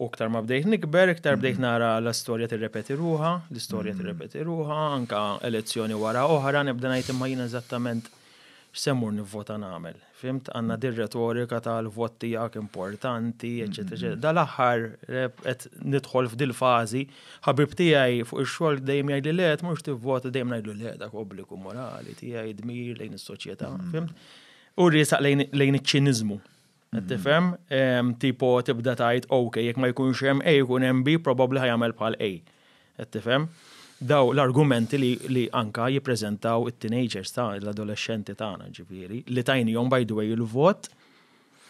U ktar ma bdejt nikber, ktar bdejt mhm. nara l-istorja tirrepeti ruha, l-istorja mhm. tirrepeti ruha, anka elezzjoni wara oħra nibda ngħid imma jien eżattament semmur nivvota nagħmel. Fimt għandna dir retorika tal-vot tiegħek importanti, eċetera, eċetera. Mhm. Dal-aħħar et eh, nidħol f'dil fażi, ħabib tiegħi fuq ix-xogħol dejjem jgħid li le mhux tivvota dejjem ngħidlu let, dak obbliku morali tiegħi dmir lejn is-soċjetà, fimt? U risaq lejn iċ-ċiniżmu. Tifem, Tipo tibda tajt OK, jekk ma jkunx hemm A jkun hemm B probabbli ħajamel bħal A. Tifem, Daw l-argumenti li, li anka jippreżentaw it-teenagers ta' l-adolescenti tagħna ġifieri li tajnihom by the way il-vot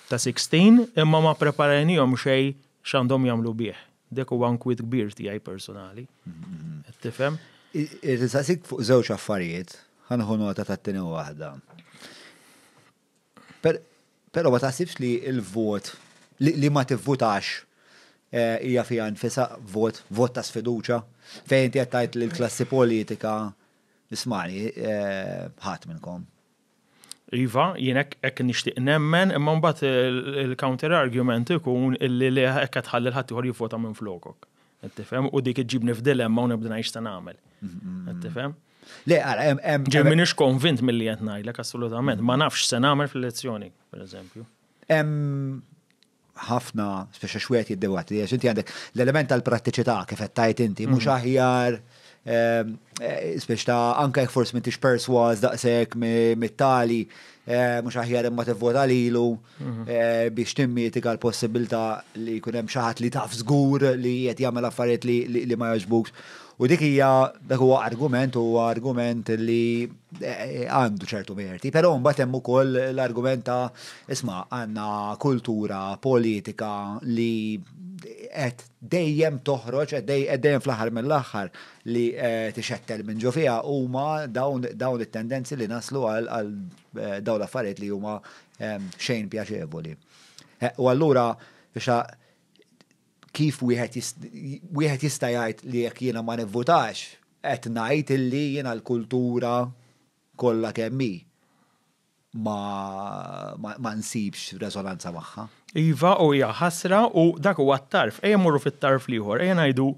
ta' 16 imma ma preparanihom xejn x'għandhom jagħmlu bih. Dek huwa nkwit kbir tiegħi personali. Tifhem? Irrisaqsik fuq żewġ affarijiet ħanħu nota ta' t-tini waħda. Per Pero ma taħsibx li il-vot li ma tivvutax eh, hija fija nfisa vot, vot ta' sfiduċa, fejn qed għattajt li l-klassi politika ismani eh, ħat minnkom. Iva, jenek ek nishtiq nemmen, imma mbagħad il-counter argument ikun illi li hekk qed ħalli ħadd ieħor jivvota minn flokok. Tifhem? U dik iġibni f'dilemma u nibda ngħix se nagħmel. Le, għara, em. Ġemminix konvint mill-li jatnajdlek, assolutament. Ma nafx se namer fil-lezzjoni, per eżempju. Em, ħafna, speċa xwet jiddewati, għax inti għandek l-element tal-prattiċità kif qed tajt inti, mhux mhm. aħjar Eh, Spiex ta' anka jek forse mintix perswas daqsek mit-tali, eh, mux aħjar imma t-vota lilu, mhm. eh, biex timmi tika l-possibilta li kunem xaħat li taf zgur li jett jgħamil affarijiet li ma jaġbuks. U dik hija dak huwa argument huwa argument li għandu ċertu merti, però mbagħad hemm ukoll l-argument ta' isma' għandna kultura politika li qed dejjem toħroġ qed dejjem fl-aħħar mill-aħħar li tixek imqettel minn ġo huma dawn it-tendenzi li naslu għal eh, dawn l-affarijiet li huma eh, xejn pjaċevoli. Eh, u allura kif wieħed jista' jgħid li jekk jiena ma nivvutax qed ngħid illi jiena l-kultura kollha kemm ma, ma, ma nsibx rezonanza magħha. Iva u hija ħasra u dak huwa t-tarf, ejja morru fit-tarf liħor, ejja ngħidu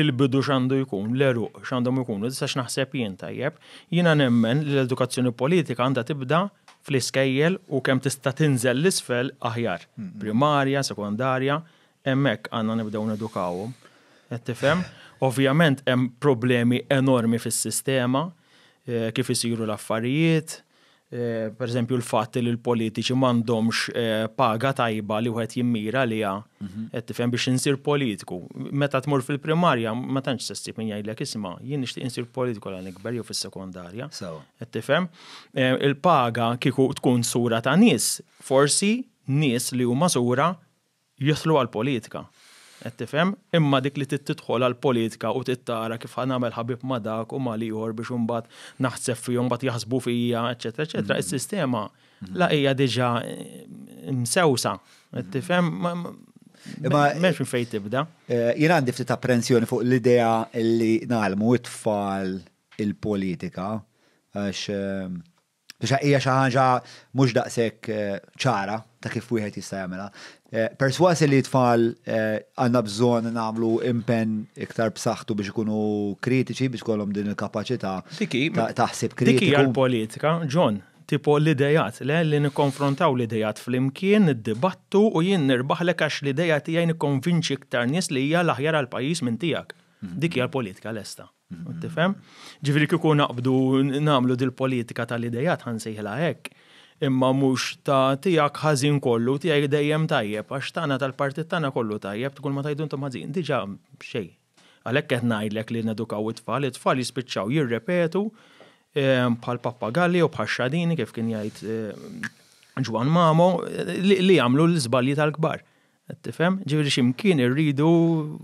il-bidu xandu jkun, l-eruq xandhom jkunu, issa x'naħseb jien tajjeb, jiena nemmen li l-edukazzjoni politika għandha tibda fl-iskejjel u kemm tista' tinżel l-isfel aħjar. Primarja, sekundarja, hemmhekk għandna nibdew nedukawhom. Qed Ovvjament hemm problemi enormi fis-sistema, eh, kif isiru l-affarijiet, Eh, per eżempju l-fatt li l-politiċi mandomx eh, paga tajba li wħed jimmira li ja, qed mhm. tifhem biex insir politiku. Meta tmur fil-primarja, ma tantx se ssib min jgħidlek isma' jien nixtieq insir politiku għal nikber jew fis-sekondarja. Qed tifhem? Eh, il-paga kieku tkun sura ta' nies, forsi nies li huma sura jithlu għal politika qed imma dik li titħol għal politika u tittara kif għamil ħabib ma dak u ma liħor biex imbagħad naħseb fihom mbagħad jaħsbu fija, eċetera, eċetera. Mm-hmm. il sistema mm-hmm. la hija diġà eh, msewsa, qed mm-hmm. tifhem Imma mhux minn fejn tibda. Eh, jien għandi ftit apprensjoni fuq l-idea li nagħlmu it-tfal il-politika għax eh, biex hija xi ħaġa mhux daqshekk ċara ta' kif wieħed jista' jagħmilha. Eh, perswasi li tfal eh, għanna bżon namlu impen iktar b'saħħtu biex ikunu kritiċi biex kolom din il-kapaċità taħsib kritiku. Tiki għal-politika, John, tipo l-idejat, le li nikonfrontaw l-idejat fl-imkien, id-dibattu u jien nirbaħlek għax l-idejat tijaj nikonvinċi iktar nies li hija l-aħjar għal-pajis minn tijak. Mhm. Diki għal-politika l-esta. Mhm. Tifem? Ġifiri kikun naqbdu namlu dil-politika tal-idejat sejħla hekk imma mhux ta' tiegħek ħażin kollu, tiegħek dejjem tajjeb, għax tana tal-partit tana kollu tajjeb, tkun ma tajdun tom ħazin, diġà xej. Għalhekk qed ngħidlek li nedukaw it-tfal, it-tfal jispiċċaw jirrepetu bħal pappagalli u bħal xadini kif kien jgħid ġwan mamo li jagħmlu l zbalji tal-kbar. Tifhem? ġivri x'imkien irridu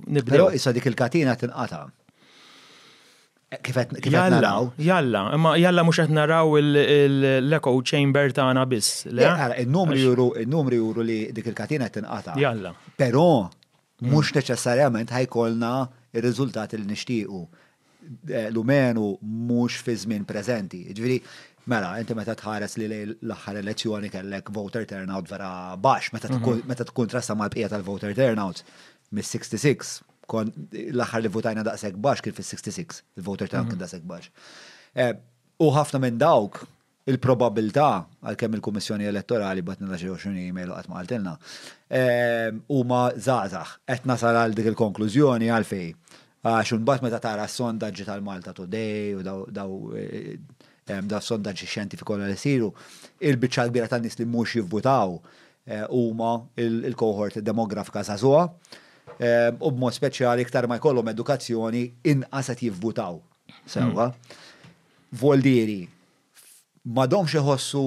nibdew. Però issa dik il-katina tinqata' Kifet naraw? Jalla, imma jalla mux qed naraw l-echo chamber tagħna biss. Il-numri juru, il-numri juru li dik il-katina qed tinqata. Jalla. Però mm. mhux neċessarjament ħajkolna il-rizultat li nixtiequ. Eh, l-umenu mhux fi żmien preżenti. Ġviri, mela, inti meta tħares li l-aħħar elezzjoni kellek voter turnout vera baxx, meta mhm. tkun trassa mal-bqija tal-voter turnout mis-66 kon l-axar li votajna daqseg bax kif fil-66, il-voter ta' kien mhm. daqseg bax. Eh, u ħafna minn dawk il-probabilità għal-kem il komissjoni Elettorali nilla xie uxuni e-mail u għatma għaltilna. Eh, u ma zaħzaħ, etna sal għal dik il-konklużjoni għal-fej. Għax bat meta tara sondaġġi tal-Malta Today u daw da eh, sondaġġi xjentifiku li siru, il-bicċa kbira tan-nis li mhux jivvutaw huma il-kohort demografika sa' Ehm, u b'mod speċjali iktar ma jkollhom edukazzjoni inqas qed jivvutaw. Sewwa. Voldieri m'għadhomx iħossu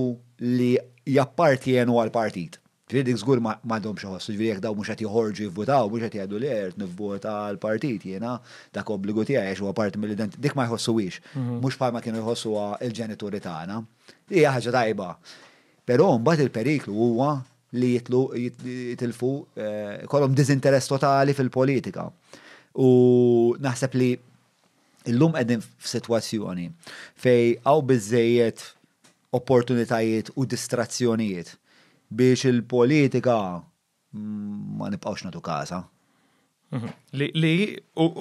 li jappartienu għal partit. Ġviri żgur m'għadhomx iħossu, ġviri jekk daw mhux qed joħorġu jivvutaw, mhux qed jgħidu li qed nivvota għal partit jiena dak obbligu tiegħi huwa parti mill-ident dik ma jħossuwiex. Mhm. Mhux bħalma kienu jħossuha l-ġenituri tagħna. Hija ħaġa tajba. Però mbagħad il-periklu huwa li jitlu jitilfu eh, kolom dizinteress totali fil-politika. U naħseb li illum qegħdin f'sitwazzjoni fej għaw bizzejiet opportunitajiet u distrazzjonijiet biex il-politika mm, ma nibqawx natu kasa. Mhm. Li,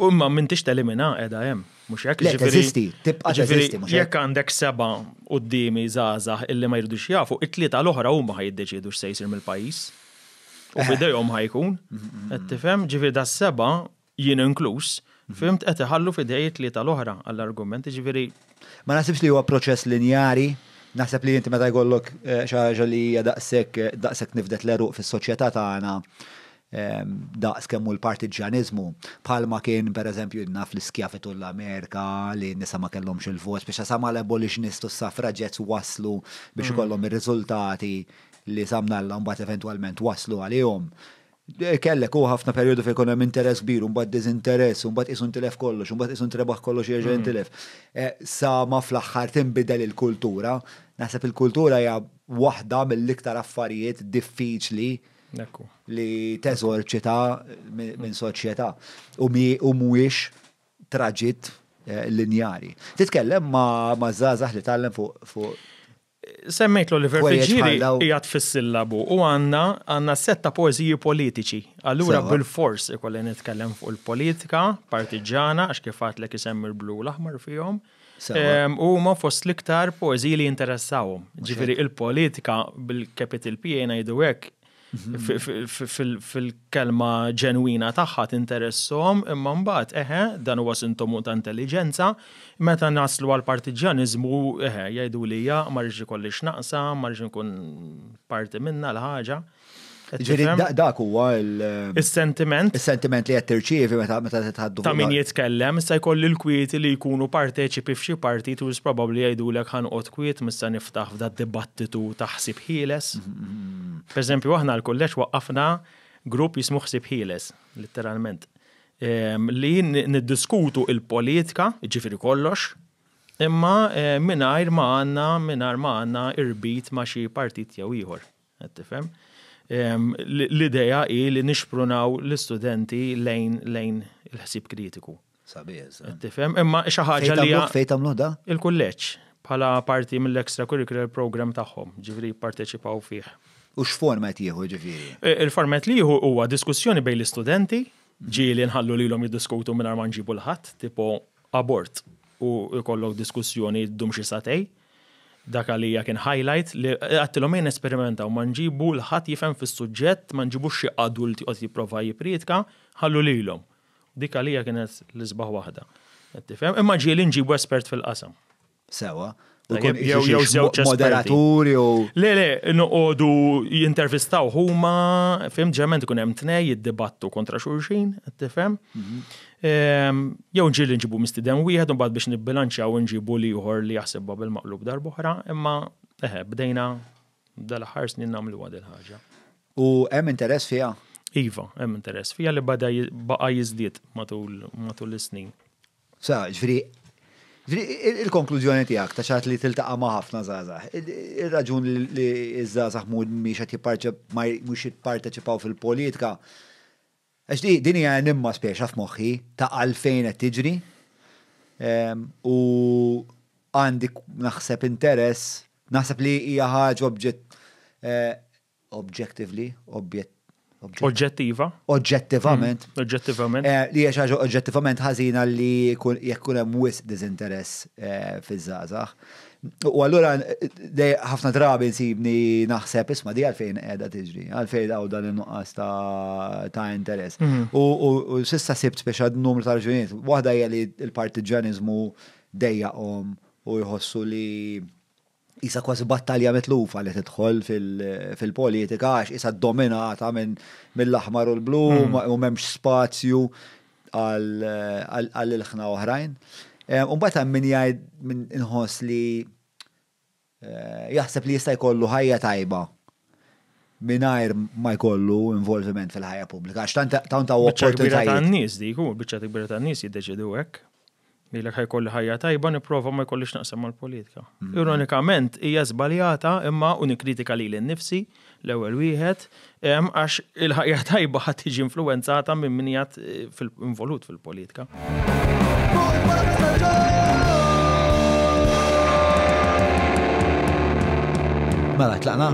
u ma minn tix telimina edha jem, mux jek ġifiri. tibqa ġifiri. Jek għandek seba u d-dimi zaza illi ma jirdux jafu, it-tlieta l-oħra u ma eh. ħajdeċidu x-sejsir mill-pajis. U bidejom ħajkun, għettifem, mhm. ġifiri da seba jien inkluż, mhm. fimt għet iħallu fidej it-tlieta l-oħra għall argumenti ġiviri. Ma nasibx li huwa proċess linjari, naħseb li inti meta jkollok eh, xaġa li daqsek daqsek eh, nifdet l-eruq fis-soċjetà tagħna daqs kemmu l-partiġanizmu. Palma kien, per eżempju, fl l-iskjafetu l-Amerika li nisa ma kellhomx il-vot biex sama l-abolitionistu s-suffraġets waslu biex mm. kollhom ir-riżultati li samna l-lambat eventualment waslu għalihom e, kellek u ħafna periodu fejn konna interess bir, un bad dizinteress, un bat isun tilef kollox, un bat isun trebaħ kollox mm. jieġen telef. E, sa ma fl-axħar timbidel il-kultura, naħseb il-kultura hija waħda mill-iktar affarijiet diffiċli li teżorċita minn soċjetà u mhuwiex traġit eh, linjari. Titkellem ma' mażazah li tgħallem fuq semmejt l-Oliver Fiġiri jgħat fissillabu u għanna għanna setta poeziji politiċi. Allura bil-fors ikolli nitkellem fuq il-politika, partiġana, għax kifat li kisemmi l-blu l-aħmar fihom. U ma fost liktar poeziji li interessawum. Ġifiri il-politika bil-capital P jgħajdu Mhm. fil-kelma ġenwina tagħha tinteressom imma mbagħad eħe dan huwa sintomu ta' intelligenza meta naslu għal partiġjaniżmu eħe jgħidu li ja ma rridx ikollix naqsa, ma rridx nkun parti minna l-ħaġa. Ġiri dak huwa il-sentiment. Eh, il-sentiment li qed tirċievi meta meta titħaddu. Ta' min jitkellem, sa' jkolli l-kwiet li jkunu parteċipi f'xi partit u probabbli jgħidulek ħanqod kwiet mista niftaħ f'da dibattitu taħsib ħieles. Mm-hmm. Pereżempju aħna l kollex waqqafna grupp jismu ħsib ħieles, literalment. Li niddiskutu il-politika, ġifiri kollox, Imma eh, minna ma għanna, minnajr ma għanna irbit ma xi partit jew ieħor. Għattifem? l-ideja hi li nixprunaw l-istudenti lejn lejn il-ħsib kritiku. Sabiez. Eh. Tifhem, imma xi ħaġa li fejn da? Il-kulleġġ bħala parti mill-extracurricular program tagħhom, ġifri parteċipaw fih. U x'format jieħu ġivri? E, il-format li jieħu huwa diskussjoni bejn l-istudenti, ġieli nħallu lilhom jiddiskutu minn ma ġibu l-ħadd, tipo abort u jkollok diskussjoni ddum xi satej dak għalija kien highlight li għattilom jien esperimentaw, ma nġibu l-ħat jifem fis-suġġett, ma nġibu xie adult jqot jiprofa jipritka, ħallu lilhom. Dik għalija kienet l-isbaħ waħda. Imma ġieli nġibu espert fil-qasam. Sewa. Jew jew żewġ moderaturi jew. Le le, noqogħdu jintervistaw huma, fim ġement ikun hemm tnej jiddibattu kontra xulxin, tifhem? Mhm. Ehm, jew ġil nġibu mistidem wieħed u bad biex u nġibu li juħor li jaħseb bil maqlub darbohra, imma eħe, bdejna dal-ħar snin namlu għad il-ħagġa. U hemm interess fija? Iva, hemm interess fija li bada baqa jizdiet matul is-snin. Sa, ġifri, il-konklużjoni tijak ta' xaħat li tiltaqa ma' ħafna zazah. Il-raġun li iż-zazah mux jitparteċipaw fil-politika Għax di, dini għan nimma spiexa f'moħħi ta' għalfejn qed tiġri. Ehm, u għandik naħseb interess, naħseb li hija ħaġa obġett eh, objectively, objett Oġġettiva. Oġġettivament. Hmm, oġġettivament. Eh, li hija xaġa oġġettivament ħażina li jekk wis hemm wisq diżinteress eh, fiż U għallura ħafna drabi nsibni naħseb isma di għalfejn edha tiġri, għalfejn daw dan il-nuqqas ta' interess. Mhm. U sissa sibt speċa numru ta' raġunijiet, waħda jgħalli il l dejja dejjaqhom u jħossu li jisa kważi battalja metlufa li tidħol fil-politika għax jisa dominata minn mill-aħmar u l-blu mhm. u memx spazju għall-ħna oħrajn. Eh, bata minn jgħid minn inħoss li Eh, jaħseb li jista' jkollu ħajja tajba mingħajr ma jkollu involviment fil-ħajja pubblika. Għax tant ta' opportunità. Biċċa kbira nies dik, biċċa kbira ta' nies jiddeċidu hekk. Jilek ħajkolli ħajja tajba nipprova ma jkollix naqsam mal-politika. Mm. Ironikament hija żbaljata imma u nikkritika li l-nifsi l-ewwel wieħed għax il-ħajja tajba ħadd tiġi influenzata minn min jgħat eh, fil-involut fil-politika. Mela, tlaqna.